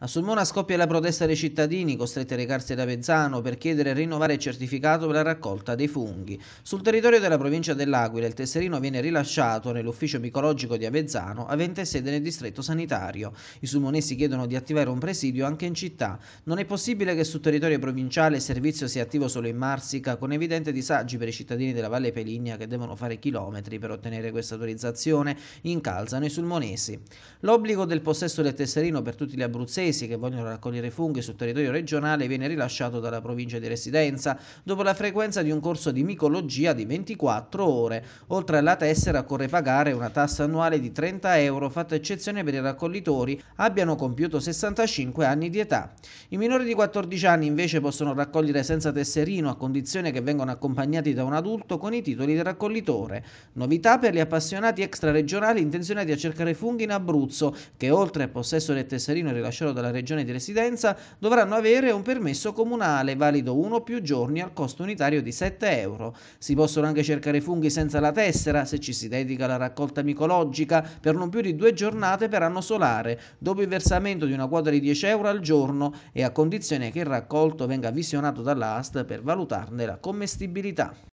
A Sulmona scoppia la protesta dei cittadini costretti a recarsi ad Avezzano per chiedere e rinnovare il certificato per la raccolta dei funghi. Sul territorio della provincia dell'Aquila il tesserino viene rilasciato nell'ufficio micologico di Avezzano avente sede nel distretto sanitario. I sulmonesi chiedono di attivare un presidio anche in città. Non è possibile che sul territorio provinciale il servizio sia attivo solo in Marsica con evidenti disagi per i cittadini della Valle Peligna che devono fare chilometri per ottenere questa autorizzazione, incalzano i sulmonesi. L'obbligo del possesso del tesserino per tutti gli abruzzesi paesi che vogliono raccogliere funghi sul territorio regionale viene rilasciato dalla provincia di residenza dopo la frequenza di un corso di micologia di 24 ore. Oltre alla tessera occorre pagare una tassa annuale di 30 euro fatta eccezione per i raccoglitori abbiano compiuto 65 anni di età. I minori di 14 anni invece possono raccogliere senza tesserino a condizione che vengano accompagnati da un adulto con i titoli di raccoglitore. Novità per gli appassionati extraregionali intenzionati a cercare funghi in Abruzzo che oltre al possesso del tesserino rilasciato dalla regione di residenza dovranno avere un permesso comunale valido uno o più giorni al costo unitario di 7 euro. Si possono anche cercare funghi senza la tessera se ci si dedica alla raccolta micologica per non più di due giornate per anno solare, dopo il versamento di una quota di 10 euro al giorno e a condizione che il raccolto venga visionato dall'AST per valutarne la commestibilità.